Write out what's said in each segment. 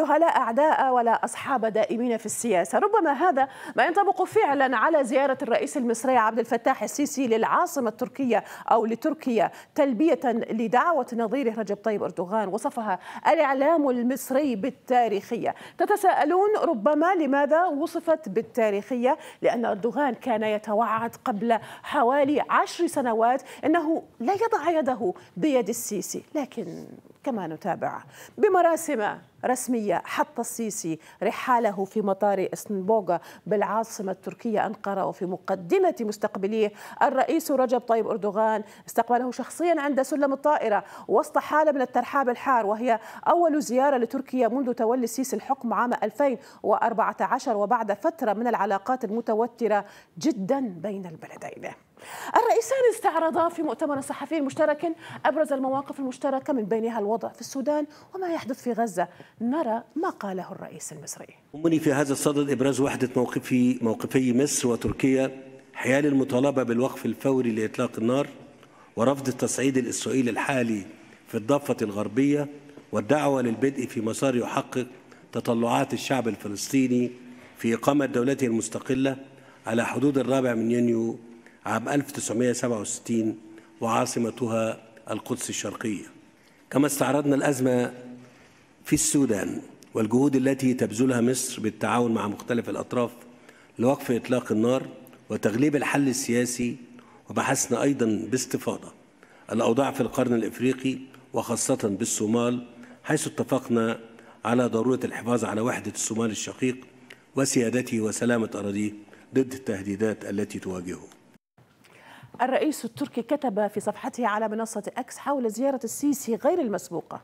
أولادها لا أعداء ولا أصحاب دائمين في السياسة ربما هذا ما ينطبق فعلا على زيارة الرئيس المصري عبد الفتاح السيسي للعاصمة التركية أو لتركيا تلبية لدعوة نظيره رجب طيب أردوغان وصفها الإعلام المصري بالتاريخية تتساءلون ربما لماذا وصفت بالتاريخية لأن أردوغان كان يتوعد قبل حوالي عشر سنوات أنه لا يضع يده بيد السيسي لكن كما نتابع بمراسم رسمية حط السيسي رحاله في مطار اسنبوغا بالعاصمة التركية أنقرة وفي مقدمة مستقبليه الرئيس رجب طيب أردوغان استقبله شخصيا عند سلم الطائرة وسط حالة من الترحاب الحار وهي أول زيارة لتركيا منذ تولي السيسي الحكم عام 2014 وبعد فترة من العلاقات المتوترة جدا بين البلدين الرئيسان استعرضا في مؤتمر صحفي مشترك أبرز المواقف المشتركة من بينها الوضع في السودان وما يحدث في غزة نرى ما قاله الرئيس المصري همني في هذا الصدد إبراز وحدة موقفي موقفي مصر وتركيا حيال المطالبة بالوقف الفوري لإطلاق النار ورفض التصعيد الإسرائيلي الحالي في الضفة الغربية والدعوة للبدء في مسار يحقق تطلعات الشعب الفلسطيني في إقامة دولته المستقلة على حدود الرابع من يونيو عام 1967 وعاصمتها القدس الشرقية كما استعرضنا الأزمة في السودان والجهود التي تبذلها مصر بالتعاون مع مختلف الأطراف لوقف إطلاق النار وتغليب الحل السياسي وبحثنا أيضا باستفاضة الأوضاع في القرن الإفريقي وخاصة بالصومال حيث اتفقنا على ضرورة الحفاظ على وحدة الصومال الشقيق وسيادته وسلامة أراضيه ضد التهديدات التي تواجهه الرئيس التركي كتب في صفحته على منصة أكس حول زيارة السيسي غير المسبوقة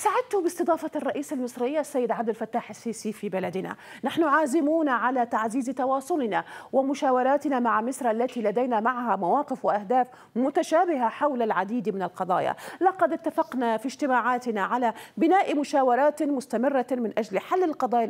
سعدت باستضافة الرئيس المصري السيد عبد الفتاح السيسي في بلدنا نحن عازمون على تعزيز تواصلنا ومشاوراتنا مع مصر التي لدينا معها مواقف وأهداف متشابهة حول العديد من القضايا لقد اتفقنا في اجتماعاتنا على بناء مشاورات مستمرة من أجل حل القضايا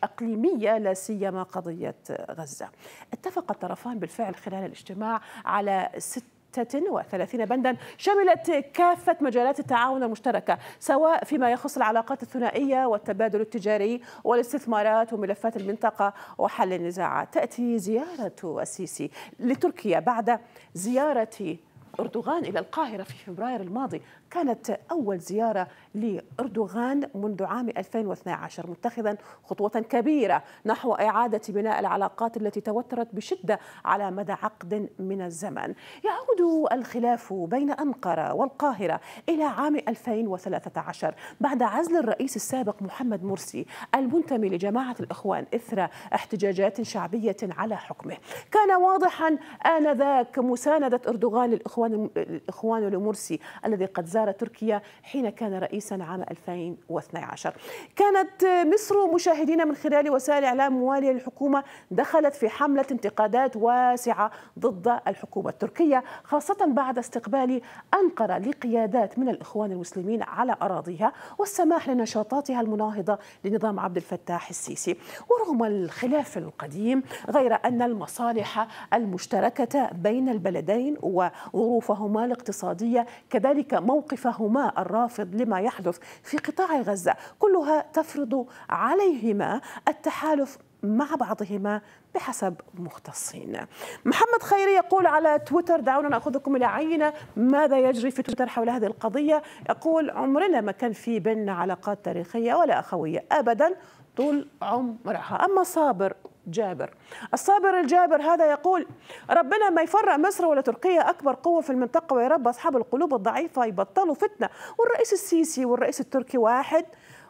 الإقليمية لا سيما قضية غزة اتفق الطرفان بالفعل خلال الاجتماع على ست 36 بندا شملت كافة مجالات التعاون المشتركة سواء فيما يخص العلاقات الثنائية والتبادل التجاري والاستثمارات وملفات المنطقة وحل النزاعات تأتي زيارة السيسي لتركيا بعد زيارة أردوغان إلى القاهرة في فبراير الماضي كانت أول زيارة لأردوغان منذ عام 2012 متخذا خطوة كبيرة نحو إعادة بناء العلاقات التي توترت بشدة على مدى عقد من الزمن يعود الخلاف بين أنقرة والقاهرة إلى عام 2013 بعد عزل الرئيس السابق محمد مرسي المنتمي لجماعة الإخوان إثر احتجاجات شعبية على حكمه كان واضحا آنذاك مساندة أردوغان للإخوان الاخوان الاخوان المرسي الذي قد زار تركيا حين كان رئيسا عام 2012 كانت مصر مشاهدين من خلال وسائل إعلام موالية للحكومة دخلت في حملة انتقادات واسعة ضد الحكومة التركية خاصة بعد استقبال أنقرة لقيادات من الإخوان المسلمين على أراضيها والسماح لنشاطاتها المناهضة لنظام عبد الفتاح السيسي ورغم الخلاف القديم غير أن المصالح المشتركة بين البلدين وظروف ظروفهما الاقتصادية كذلك موقفهما الرافض لما يحدث في قطاع غزة كلها تفرض عليهما التحالف مع بعضهما بحسب مختصين محمد خيري يقول على تويتر دعونا نأخذكم إلى عينة ماذا يجري في تويتر حول هذه القضية يقول عمرنا ما كان في بيننا علاقات تاريخية ولا أخوية أبدا طول عمرها أما صابر جابر الصابر الجابر هذا يقول ربنا ما يفرق مصر ولا تركيا أكبر قوة في المنطقة ويا رب أصحاب القلوب الضعيفة يبطلوا فتنة والرئيس السيسي والرئيس التركي واحد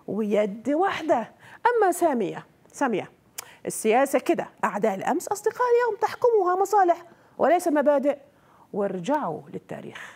ويد واحدة أما سامية سامية السياسة كده أعداء الأمس أصدقاء اليوم تحكمها مصالح وليس مبادئ وارجعوا للتاريخ